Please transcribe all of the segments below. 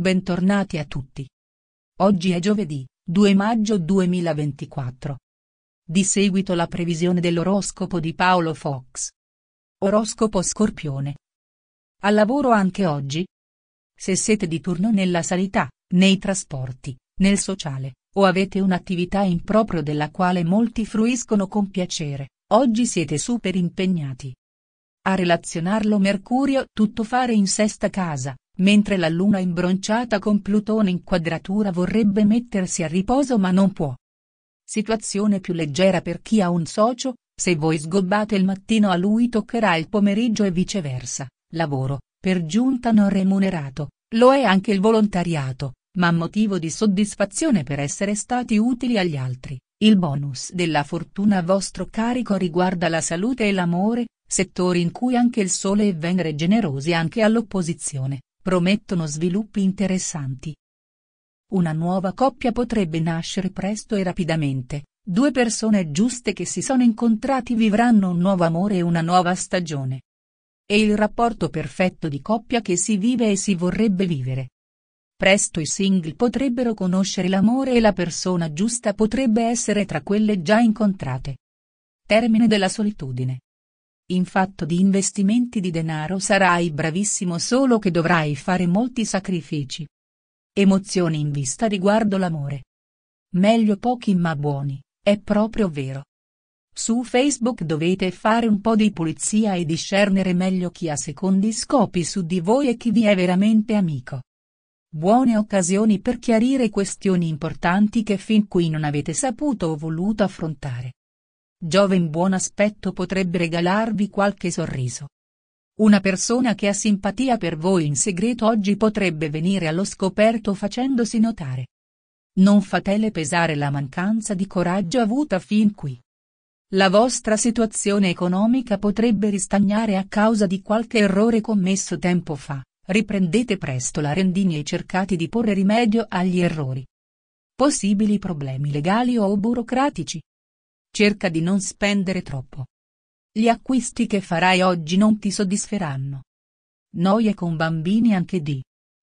Bentornati a tutti. Oggi è giovedì, 2 maggio 2024. Di seguito la previsione dell'oroscopo di Paolo Fox. Oroscopo Scorpione. Al lavoro anche oggi? Se siete di turno nella sanità, nei trasporti, nel sociale, o avete un'attività improprio della quale molti fruiscono con piacere, oggi siete super impegnati. A relazionarlo Mercurio tutto fare in sesta casa, mentre la Luna imbronciata con Plutone in quadratura vorrebbe mettersi a riposo ma non può. Situazione più leggera per chi ha un socio, se voi sgobbate il mattino a lui toccherà il pomeriggio e viceversa, lavoro, per giunta non remunerato, lo è anche il volontariato, ma motivo di soddisfazione per essere stati utili agli altri. Il bonus della fortuna a vostro carico riguarda la salute e l'amore, settori in cui anche il Sole e Venere generosi anche all'opposizione promettono sviluppi interessanti. Una nuova coppia potrebbe nascere presto e rapidamente, due persone giuste che si sono incontrati vivranno un nuovo amore e una nuova stagione. È il rapporto perfetto di coppia che si vive e si vorrebbe vivere. Presto i single potrebbero conoscere l'amore e la persona giusta potrebbe essere tra quelle già incontrate. Termine della solitudine. In fatto di investimenti di denaro sarai bravissimo solo che dovrai fare molti sacrifici. Emozioni in vista riguardo l'amore. Meglio pochi ma buoni, è proprio vero. Su Facebook dovete fare un po' di pulizia e discernere meglio chi ha secondi scopi su di voi e chi vi è veramente amico. Buone occasioni per chiarire questioni importanti che fin qui non avete saputo o voluto affrontare. Giove in buon aspetto potrebbe regalarvi qualche sorriso. Una persona che ha simpatia per voi in segreto oggi potrebbe venire allo scoperto facendosi notare. Non fatele pesare la mancanza di coraggio avuta fin qui. La vostra situazione economica potrebbe ristagnare a causa di qualche errore commesso tempo fa, riprendete presto la rendina e cercate di porre rimedio agli errori. Possibili problemi legali o burocratici. Cerca di non spendere troppo. Gli acquisti che farai oggi non ti soddisferanno. Noie con bambini anche di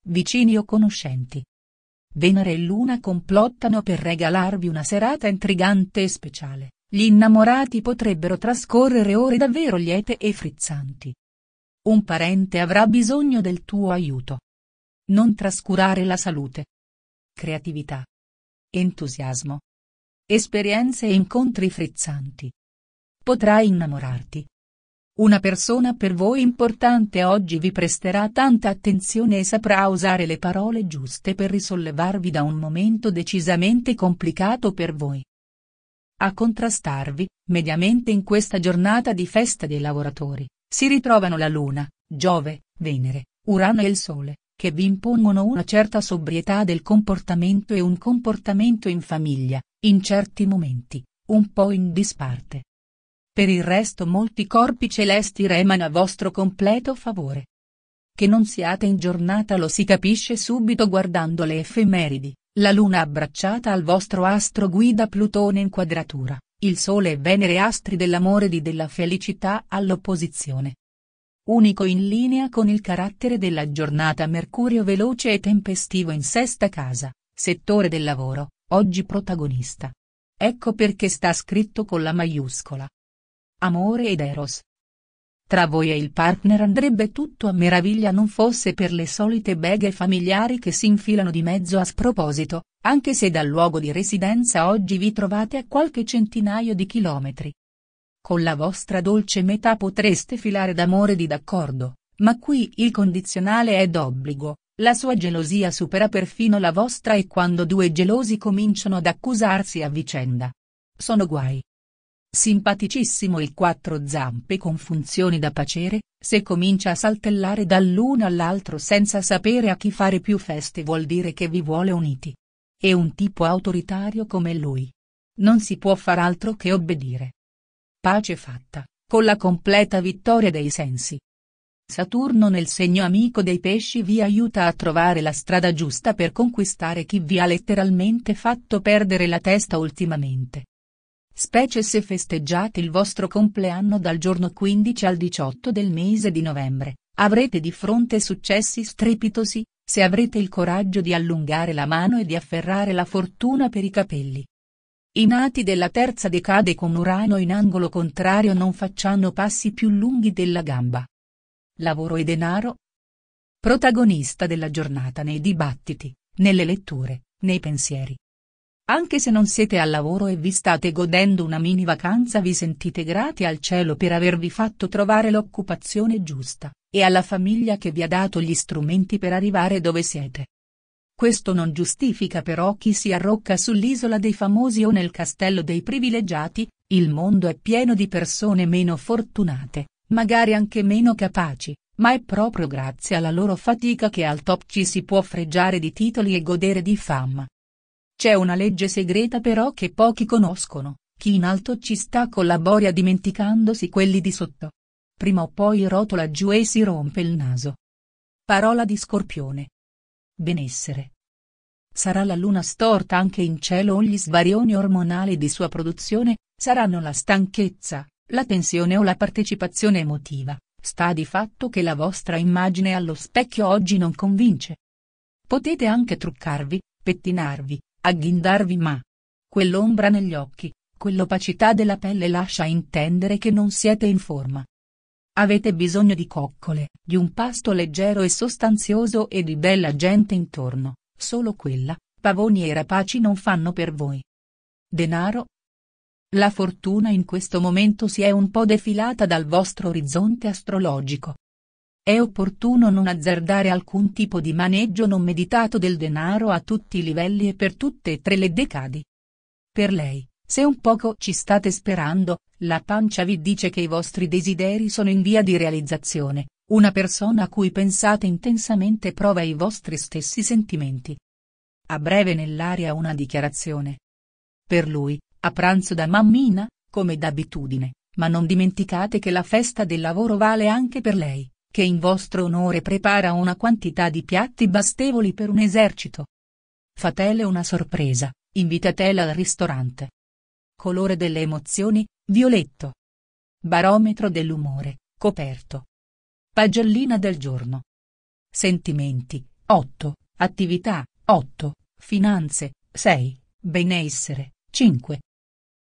vicini o conoscenti. Venere e Luna complottano per regalarvi una serata intrigante e speciale, gli innamorati potrebbero trascorrere ore davvero liete e frizzanti. Un parente avrà bisogno del tuo aiuto. Non trascurare la salute. Creatività. Entusiasmo. Esperienze e incontri frizzanti. Potrai innamorarti. Una persona per voi importante oggi vi presterà tanta attenzione e saprà usare le parole giuste per risollevarvi da un momento decisamente complicato per voi. A contrastarvi, mediamente in questa giornata di festa dei lavoratori, si ritrovano la Luna, Giove, Venere, Urano e il Sole, che vi impongono una certa sobrietà del comportamento e un comportamento in famiglia, in certi momenti, un po' in disparte. Per il resto molti corpi celesti remano a vostro completo favore. Che non siate in giornata lo si capisce subito guardando le effemeridi, la luna abbracciata al vostro astro guida Plutone in quadratura, il Sole e Venere astri dell'amore e della felicità all'opposizione unico in linea con il carattere della giornata Mercurio veloce e tempestivo in sesta casa, settore del lavoro, Oggi protagonista. Ecco perché sta scritto con la maiuscola. Amore ed Eros. Tra voi e il partner andrebbe tutto a meraviglia non fosse per le solite beghe familiari che si infilano di mezzo a sproposito, anche se dal luogo di residenza oggi vi trovate a qualche centinaio di chilometri. Con la vostra dolce metà potreste filare d'amore di d'accordo, ma qui il condizionale è d'obbligo, la sua gelosia supera perfino la vostra e quando due gelosi cominciano ad accusarsi a vicenda. Sono guai. Simpaticissimo il quattro zampe con funzioni da pacere, se comincia a saltellare dall'uno all'altro senza sapere a chi fare più feste vuol dire che vi vuole uniti. E un tipo autoritario come lui. Non si può far altro che obbedire. Pace fatta, con la completa vittoria dei sensi. Saturno nel segno amico dei pesci vi aiuta a trovare la strada giusta per conquistare chi vi ha letteralmente fatto perdere la testa ultimamente. Specie se festeggiate il vostro compleanno dal giorno 15 al 18 del mese di novembre, avrete di fronte successi strepitosi, se avrete il coraggio di allungare la mano e di afferrare la fortuna per i capelli. I nati della terza decade con Urano in angolo contrario non facciano passi più lunghi della gamba lavoro e denaro? Protagonista della giornata nei dibattiti, nelle letture, nei pensieri. Anche se non siete al lavoro e vi state godendo una mini vacanza vi sentite grati al cielo per avervi fatto trovare l'occupazione giusta, e alla famiglia che vi ha dato gli strumenti per arrivare dove siete. Questo non giustifica però chi si arrocca sull'isola dei famosi o nel castello dei privilegiati, il mondo è pieno di persone meno fortunate, Magari anche meno capaci, ma è proprio grazie alla loro fatica che al top ci si può freggiare di titoli e godere di fama. C'è una legge segreta però che pochi conoscono, chi in alto ci sta con la boria dimenticandosi quelli di sotto. Prima o poi rotola giù e si rompe il naso. Parola di scorpione. Benessere. Sarà la luna storta anche in cielo o gli svarioni ormonali di sua produzione, saranno la stanchezza, la tensione o la partecipazione emotiva, sta di fatto che la vostra immagine allo specchio oggi non convince. Potete anche truccarvi, pettinarvi, agghindarvi ma quell'ombra negli occhi, quell'opacità della pelle lascia intendere che non siete in forma. Avete bisogno di coccole, di un pasto leggero e sostanzioso e di bella gente intorno, solo quella, pavoni e rapaci non fanno per voi. Denaro, la fortuna in questo momento si è un po' defilata dal vostro orizzonte astrologico. È opportuno non azzardare alcun tipo di maneggio non meditato del denaro a tutti i livelli e per tutte e tre le decadi. Per lei, se un poco ci state sperando, la pancia vi dice che i vostri desideri sono in via di realizzazione, una persona a cui pensate intensamente prova i vostri stessi sentimenti. A breve nell'aria una dichiarazione. Per lui, a pranzo da mammina, come d'abitudine, ma non dimenticate che la festa del lavoro vale anche per lei, che in vostro onore prepara una quantità di piatti bastevoli per un esercito. Fatele una sorpresa, invitatela al ristorante. Colore delle emozioni, violetto. Barometro dell'umore, coperto. Pagellina del giorno. Sentimenti, 8, attività, 8, finanze, 6, benessere, 5,